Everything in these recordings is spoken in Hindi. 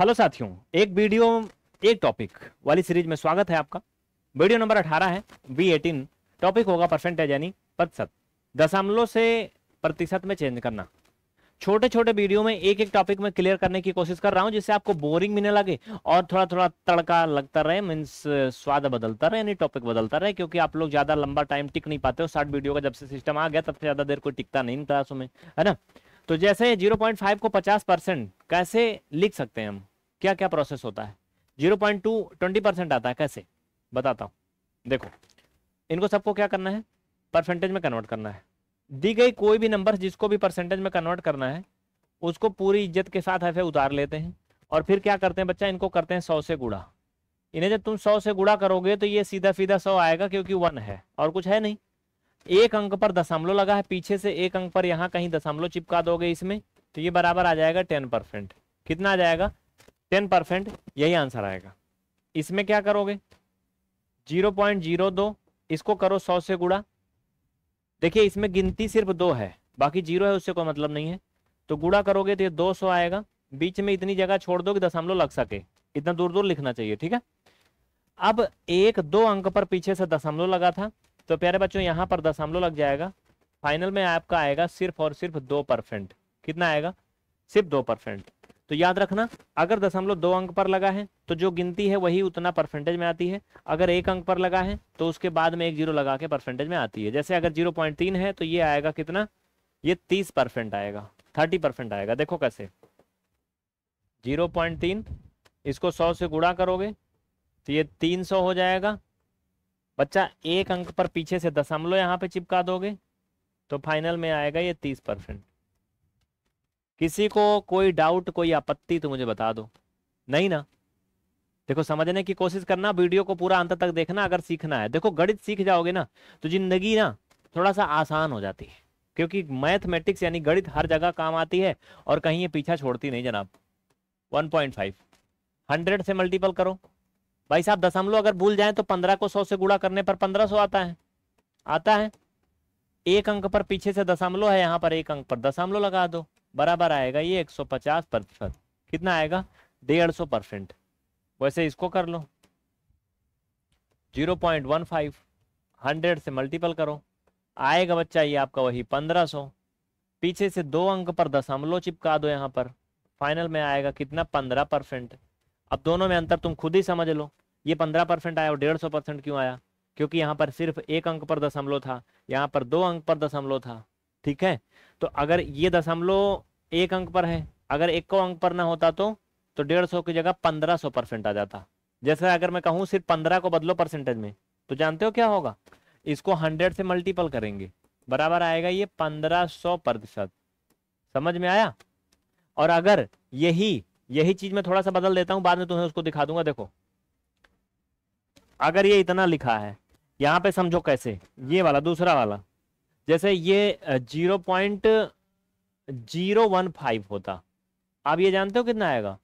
हेलो साथियों एक वीडियो एक टॉपिक वाली सीरीज में स्वागत है आपका वीडियो नंबर 18 है बी एटीन टॉपिक होगा परसेंटेज यानी प्रतिशत दशमलव से प्रतिशत में चेंज करना छोटे छोटे वीडियो में एक एक टॉपिक में क्लियर करने की कोशिश कर रहा हूँ जिससे आपको बोरिंग भी नहीं लगे और थोड़ा थोड़ा तड़का लगता रहे मीन्स स्वाद बदलता रहे यानी टॉपिक बदलता रहे क्योंकि आप लोग ज़्यादा लंबा टाइम टिक नहीं पाते हो साठ वीडियो का जब से सिस्टम आ गया तब से ज़्यादा देर कोई टिकता नहीं क्लासों में है ना तो जैसे 0.5 को 50 परसेंट कैसे लिख सकते हैं हम क्या क्या प्रोसेस होता है zero point two twenty percent आता है कैसे बताता हूँ देखो इनको सबको क्या करना है परसेंटेज में कन्वर्ट करना है दी गई कोई भी नंबर जिसको भी परसेंटेज में कन्वर्ट करना है उसको पूरी इज्जत के साथ ऐसे उतार लेते हैं और फिर क्या करते हैं बच्चा इनको करते हैं सौ से गुड़ा इन्हें जब तुम सौ से गुड़ा करोगे तो ये सीधा सीधा सौ आएगा क्योंकि वन है और कुछ है नहीं एक अंक पर दशमलव लगा है पीछे से एक अंक पर यहाँ कहीं दशमलव चिपका दोगे इसमें तो ये बराबर आ जाएगा टेन परसेंट कितना आ जाएगा टेन परसेंट यही आंसर आएगा इसमें क्या करोगे जीरो पॉइंट जीरो दो इसको करो सौ से गुड़ा देखिए इसमें गिनती सिर्फ दो है बाकी जीरो है उससे कोई मतलब नहीं है तो गुड़ा करोगे तो ये दो सौ आएगा बीच में इतनी जगह छोड़ दो कि दशमलव लग सके इतना दूर दूर लिखना चाहिए ठीक है अब एक दो अंक पर पीछे से दशमलव लगा था तो प्यारे बच्चों यहां पर दशमलव लग जाएगा फाइनल में आपका आएगा सिर्फ और सिर्फ दो परसेंट कितना आएगा सिर्फ दो परसेंट तो याद रखना अगर दशमलव दो अंक पर लगा है तो जो गिनती है वही उतना परसेंटेज में आती है अगर एक अंक पर लगा है तो उसके बाद में एक जीरो लगा के परसेंटेज में आती है जैसे अगर जीरो पॉइंट तीन है तो ये आएगा कितना ये तीस परसेंट आएगा थर्टी परसेंट आएगा देखो कैसे जीरो पॉइंट तीन इसको सौ से गुड़ा करोगे तो ये तीन सौ हो जाएगा बच्चा एक अंक पर पीछे से दशमलव यहाँ पे चिपका दोगे तो फाइनल में आएगा ये तीस परसेंट किसी को कोई डाउट कोई आपत्ति तो मुझे बता दो नहीं ना देखो समझने की कोशिश करना वीडियो को पूरा अंत तक देखना अगर सीखना है देखो गणित सीख जाओगे ना तो जिंदगी ना थोड़ा सा आसान हो जाती है क्योंकि मैथमेटिक्स यानी गणित हर जगह काम आती है और कहीं ये पीछा छोड़ती नहीं जनाब 1.5 100 से मल्टीपल करो भाई साहब दशमलव अगर भूल जाए तो पंद्रह को सौ से गुड़ा करने पर पंद्रह सौ आता है आता है एक अंक पर पीछे से दशमलव है यहाँ पर एक अंक पर दशमलव लगा दो बराबर आएगा ये 150 प्रतिशत कितना आएगा डेढ़ सौ परसेंट वैसे इसको कर लो 0.15 100 से मल्टीपल करो आएगा बच्चा ये आपका वही 1500 पीछे से दो अंक पर दशमलव चिपका दो यहाँ पर फाइनल में आएगा कितना पंद्रह परसेंट अब दोनों में अंतर तुम खुद ही समझ लो ये पंद्रह परसेंट आया और डेढ़ सौ परसेंट क्यों आया क्योंकि यहाँ पर सिर्फ एक अंक पर दशमलव था यहाँ पर दो अंक पर दशमलव था ठीक है तो अगर ये दशमलव एक अंक पर है अगर एक को अंक पर ना होता तो तो डेढ़ सौ की जगह पंद्रह सौ परसेंट आ जाता जैसे अगर मैं कहूँ सिर्फ पंद्रह को बदलो परसेंटेज में तो जानते हो क्या होगा इसको हंड्रेड से मल्टीपल करेंगे बराबर आएगा ये पंद्रह सौ प्रतिशत समझ में आया और अगर यही यही चीज मैं थोड़ा सा बदल देता हूँ बाद में तुम्हें उसको दिखा दूंगा देखो अगर ये इतना लिखा है यहां पे समझो कैसे ये वाला दूसरा वाला जैसे ये zero point zero one five होता आप ये जानते हो कितना आएगा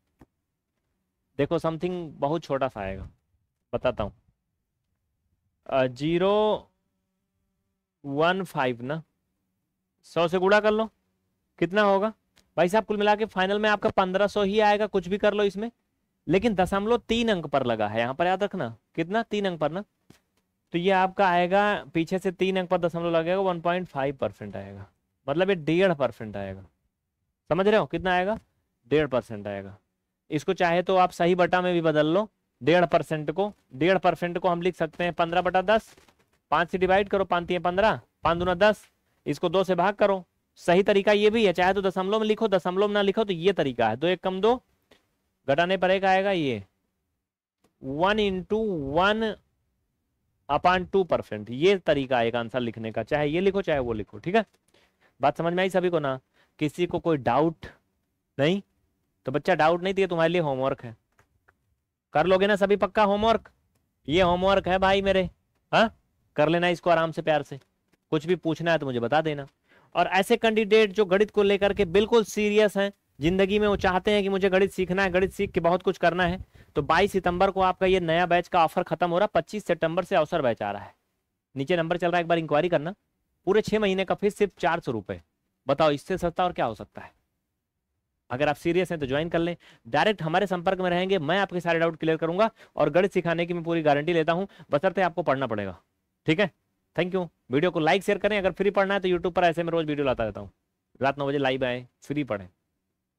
देखो समथिंग बहुत छोटा सा आएगा बताता हूँ जीरो वन फाइव ना सौ से गुड़ा कर लो कितना होगा भाई साहब कुल मिला के फाइनल में आपका पंद्रह सौ ही आएगा कुछ भी कर लो इसमें लेकिन दशमलव तीन अंक पर लगा है यहाँ पर याद रखना कितना तीन अंक पर ना तो ये आपका आएगा पीछे से तीन अंक पर दशमलव लगेगा वन पॉइंट फाइव परसेंट आएगा मतलब ये डेढ़ परसेंट आएगा समझ रहे हो कितना आएगा डेढ़ परसेंट आएगा इसको चाहे तो आप सही बटा में भी बदल लो डेढ़ परसेंट को डेढ़ परसेंट को हम लिख सकते हैं पंद्रह बटा दस पाँच से डिवाइड करो पाँच तीन पंद्रह पाँच दूना दस इसको दो से भाग करो सही तरीका ये भी है चाहे तो दशमलव में लिखो दशमलव में ना लिखो तो ये तरीका है दो एक कम दो घटाने पर एक आएगा ये one into one upon two percent ये तरीका एक आंसर लिखने का चाहे ये लिखो चाहे वो लिखो ठीक है बात समझ में आई सभी को ना किसी को कोई डाउट नहीं तो बच्चा डाउट नहीं दिया तो तुम्हारे लिए होमवर्क है कर लोगे ना सभी पक्का होमवर्क ये होमवर्क है भाई मेरे हाँ कर लेना इसको आराम से प्यार से कुछ भी पूछना है तो मुझे बता देना और ऐसे कैंडिडेट जो गणित को लेकर के बिल्कुल सीरियस हैं जिंदगी में वो चाहते हैं कि मुझे गणित सीखना है गणित सीख के बहुत कुछ करना है तो 22 सितंबर को आपका ये नया बैच का ऑफर खत्म हो रहा है 25 सितंबर से अवसर बैच आ रहा है नीचे नंबर चल रहा है एक बार इंक्वायरी करना पूरे छह महीने का फीस सिर्फ चार सौ रुपए बताओ इससे सस्ता और क्या हो सकता है अगर आप सीरियस हैं तो ज्वाइन कर लें डायरेक्ट हमारे संपर्क में रहेंगे मैं आपके सारे डाउट क्लियर करूंगा और गणित सिखाने की मैं पूरी गारंटी लेता हूँ बसरते आपको पढ़ना पड़ेगा ठीक है थैंक यू वीडियो को लाइक शेयर करें अगर फ्री पढ़ना है तो यूट्यूब पर ऐसे में रोज वीडियो लाता रहता हूँ रात नौ बजे लाइव आए फ्री पढ़ें